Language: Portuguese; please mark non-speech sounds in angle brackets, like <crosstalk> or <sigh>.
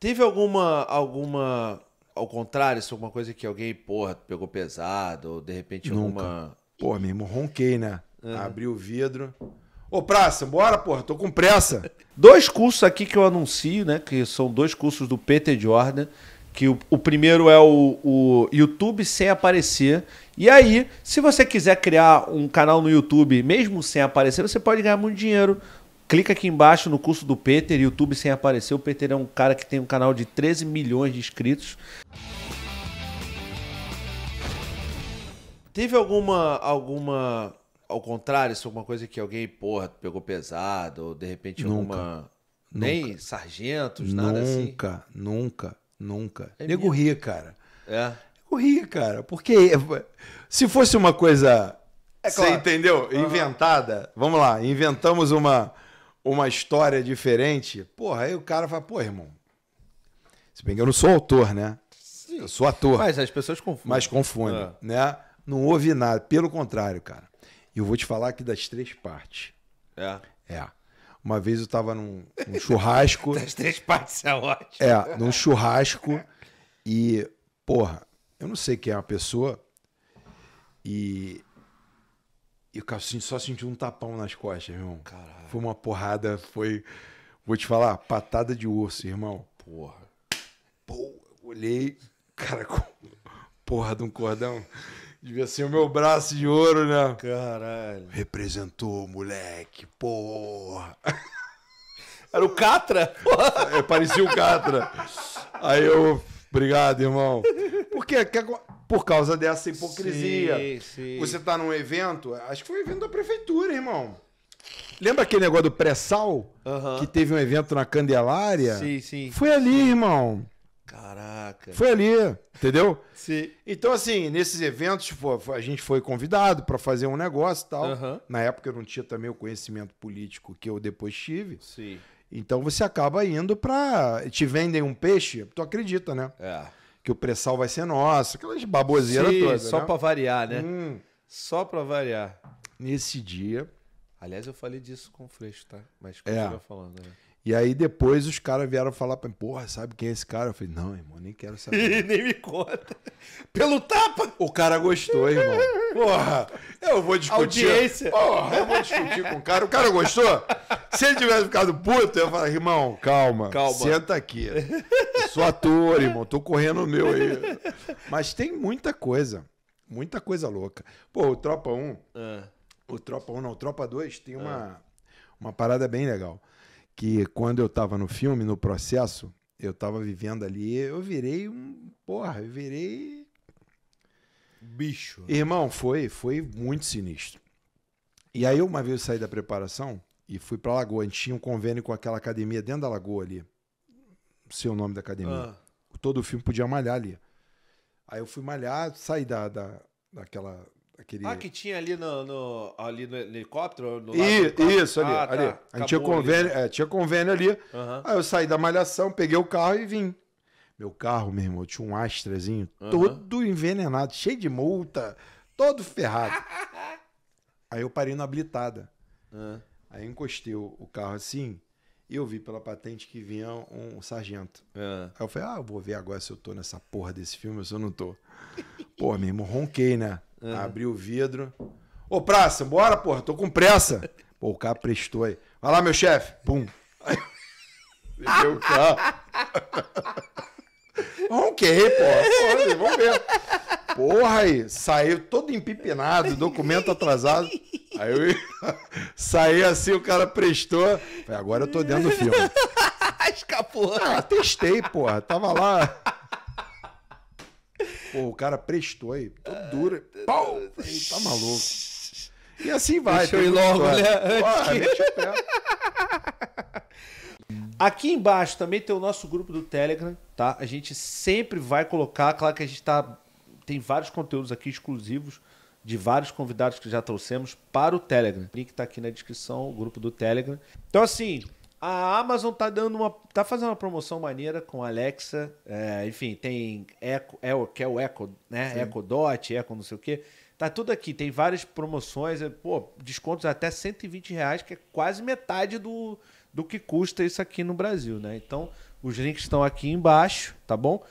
Teve alguma. alguma. Ao contrário, se assim, alguma coisa que alguém, porra, pegou pesado, ou de repente Nunca. alguma. Pô, mesmo ronquei, né? Uhum. Abri o vidro. Ô, Praça, bora, porra, tô com pressa. <laughs> Dois cursos aqui que eu anuncio, né? Que são dois cursos do Peter Jordan. Que o, o primeiro é o, o, YouTube sem aparecer. E aí, se você quiser criar um canal no YouTube, mesmo sem aparecer, você pode ganhar muito dinheiro Clica aqui embaixo no curso do Peter, YouTube sem aparecer. O Peter é um cara que tem um canal de 13 milhões de inscritos. Teve alguma alguma ao contrário, se assim, alguma coisa que alguém, porra, pegou pesado, ou de repente nunca, alguma. Nem sargentos, nada nunca, assim. Nunca, nunca, nunca. É Nego ria, cara. É. Nego ria, cara. Porque se fosse uma coisa. É claro. Você entendeu? Uhum. Inventada. Vamos lá, inventamos uma uma história diferente, porra, aí o cara fala, pô, irmão, se bem que eu não sou autor, né? Sim. Eu sou ator. Mas as pessoas confundem. Mas confundem, é. né? Não houve nada. Pelo contrário, cara. E eu vou te falar aqui das três partes. É. É. Uma vez eu tava num, num churrasco. <laughs> das três partes é ótimo. É, num churrasco. e, porra, eu não sei quem é a pessoa. E e o cara só sentiu um tapão nas costas, irmão. Caralho. Foi uma porrada, foi. Vou te falar, patada de urso, irmão. Porra. Pô, olhei, cara, com porra de um cordão. Devia ser o meu braço de ouro, né? Caralho. Representou, moleque, porra. Era o Catra? É, parecia o Catra. Aí eu, obrigado, irmão. Porque por causa dessa hipocrisia. Sim, sim. Você tá num evento, acho que foi um evento da prefeitura, irmão. Lembra aquele negócio do pré-sal? Que teve um evento na Candelária? Sim, sim. Foi ali, irmão. Caraca. Foi ali, entendeu? Sim. Então, assim, nesses eventos, a gente foi convidado para fazer um negócio e tal. Na época eu não tinha também o conhecimento político que eu depois tive. Sim. Então você acaba indo para Te vendem um peixe, tu acredita, né? É que o pré-sal vai ser nosso, aquelas baboseiras Sim, todas. Só né? para variar, né? Hum. Só para variar. Nesse dia. Aliás, eu falei disso com o Freixo, tá? Mas continua é. falando, né? E aí depois os caras vieram falar pra mim, porra, sabe quem é esse cara? Eu falei, não, irmão, nem quero saber. <laughs> nem me conta. Pelo tapa! O cara gostou, irmão. Porra, eu vou discutir. Audiência. Porra, eu vou discutir com o cara. O cara gostou? Se ele tivesse ficado puto, eu ia falar, irmão, calma, calma. senta aqui. Eu sou ator, irmão, tô correndo o meu aí. Mas tem muita coisa, muita coisa louca. Pô, o Tropa 1, ah. o Tropa 1 não, o Tropa 2 tem uma, ah. uma parada bem legal que quando eu estava no filme, no processo, eu estava vivendo ali, eu virei um. Porra, eu virei. Bicho. Né? Irmão, foi, foi muito sinistro. E aí, uma vez eu saí da preparação e fui para Lagoa. A gente tinha um convênio com aquela academia dentro da Lagoa ali. Não sei o nome da academia. Ah. Todo o filme podia malhar ali. Aí eu fui malhar, saí da, da, daquela Aquele... Ah, que tinha ali no, no ali no helicóptero? No isso, ali. Ah, ali. Tá. A gente tinha convênio, ali. Né? É, tinha convênio ali. Uhum. Aí eu saí da malhação, peguei o carro e vim. Meu carro, meu irmão, tinha um Astrazinho uhum. todo envenenado, cheio de multa, todo ferrado. <laughs> Aí eu parei na habilitada. Uhum. Aí encostei o carro assim e eu vi pela patente que vinha um sargento. Uhum. Aí eu falei, ah, eu vou ver agora se eu tô nessa porra desse filme ou se eu não tô. <laughs> Pô, meu irmão, ronquei, né? Uhum. Abri o vidro. Ô, praça, bora, porra, tô com pressa. <laughs> Pô, o cara prestou aí. Vai lá, meu chefe. Pum. Deu <laughs> o carro. <laughs> ok, porra. vamos ver. Porra, aí, saiu todo empipinado, documento atrasado. Aí eu saí assim, o cara prestou. Falei, agora eu tô dentro do filme. Escapou. Ah, testei, porra. Tava lá. Pô, o cara prestou aí, Tô é, duro. É, é, Pau! tá maluco. E assim vai. Deixa eu ir logo, né? <laughs> Aqui embaixo também tem o nosso grupo do Telegram, tá? A gente sempre vai colocar, claro que a gente tá tem vários conteúdos aqui exclusivos de vários convidados que já trouxemos para o Telegram. O link tá aqui na descrição, o grupo do Telegram. Então assim, a Amazon tá dando uma. tá fazendo uma promoção maneira com a Alexa. É, enfim, tem Echo, é, que é o Echo, né? Sim. Echo Dot, Echo não sei o quê. Tá tudo aqui, tem várias promoções, é, pô, descontos até 120 reais, que é quase metade do, do que custa isso aqui no Brasil, né? Então, os links estão aqui embaixo, tá bom?